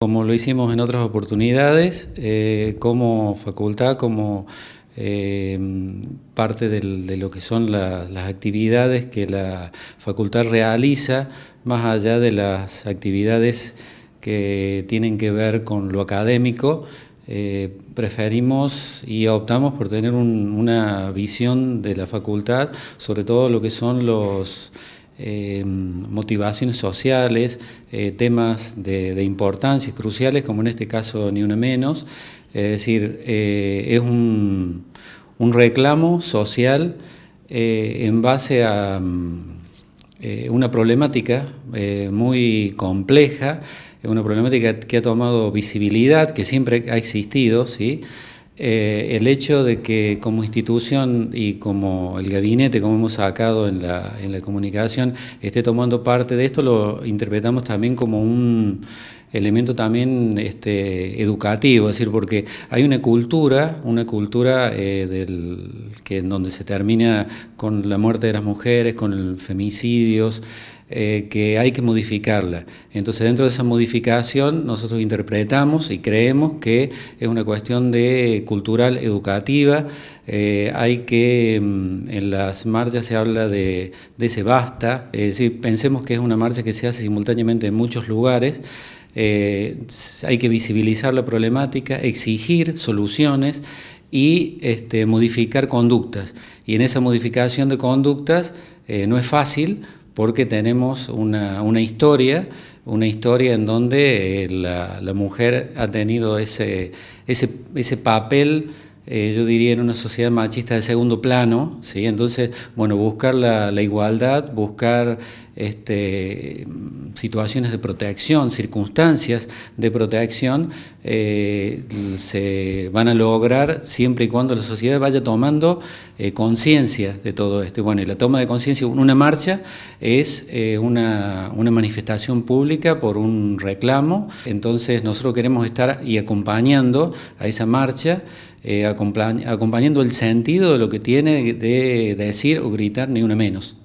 Como lo hicimos en otras oportunidades, eh, como facultad, como eh, parte de lo que son las actividades que la facultad realiza, más allá de las actividades que tienen que ver con lo académico, eh, preferimos y optamos por tener una visión de la facultad, sobre todo lo que son los eh, motivaciones sociales, eh, temas de, importancia cruciales, como en este caso ni una menos. Es decir, eh, es un, un, reclamo social en base a una problemática muy compleja, una problemática que ha tomado visibilidad, que siempre ha existido, ¿sí? Eh, el hecho de que como institución y como el gabinete, como hemos sacado en la, comunicación, esté tomando parte de esto, lo interpretamos también como un elemento también este, educativo, es decir, porque hay una cultura, una cultura eh, del, que en donde se termina con la muerte de las mujeres, con el, femicidios, eh, que hay que modificarla. Entonces, dentro de esa modificación, nosotros interpretamos y creemos que es una cuestión de cultural educativa. Eh, hay que, mm, en las marchas se habla de, de basta, es pensemos que es una marcha que se hace simultáneamente en muchos lugares. Eh, hay que visibilizar la problemática, exigir soluciones y este, modificar conductas. Y en esa modificación de conductas no es fácil porque tenemos una, una historia, una historia en donde eh, la, mujer ha tenido ese, ese, ese papel eh, yo diría, en una sociedad machista de segundo plano, ¿sí? Entonces, bueno, buscar la, igualdad, buscar este, situaciones de protección, circunstancias de protección, eh, se van a lograr siempre y cuando la sociedad vaya tomando eh, conciencia de todo esto. bueno, la toma de conciencia, una marcha es una, una, manifestación pública por un reclamo, entonces nosotros queremos estar y acompañando a esa marcha, a acompañando el sentido de lo que tiene de decir o gritar ni una menos.